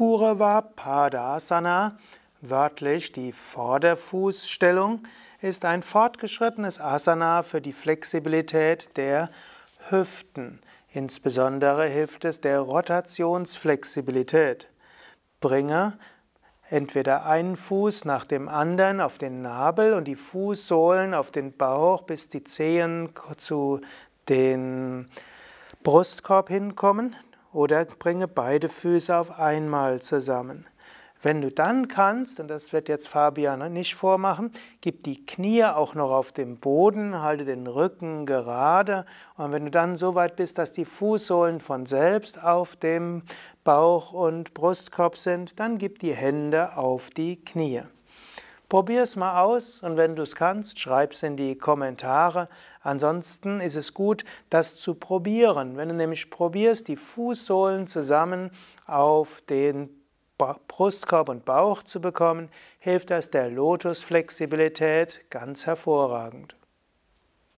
Purva Padasana, wörtlich die Vorderfußstellung, ist ein fortgeschrittenes Asana für die Flexibilität der Hüften. Insbesondere hilft es der Rotationsflexibilität. Bringe entweder einen Fuß nach dem anderen auf den Nabel und die Fußsohlen auf den Bauch, bis die Zehen zu den Brustkorb hinkommen. Oder bringe beide Füße auf einmal zusammen. Wenn du dann kannst, und das wird jetzt Fabian nicht vormachen, gib die Knie auch noch auf dem Boden, halte den Rücken gerade. Und wenn du dann so weit bist, dass die Fußsohlen von selbst auf dem Bauch und Brustkorb sind, dann gib die Hände auf die Knie. Probier es mal aus und wenn du es kannst, schreib es in die Kommentare. Ansonsten ist es gut, das zu probieren. Wenn du nämlich probierst, die Fußsohlen zusammen auf den Brustkorb und Bauch zu bekommen, hilft das der Lotusflexibilität ganz hervorragend.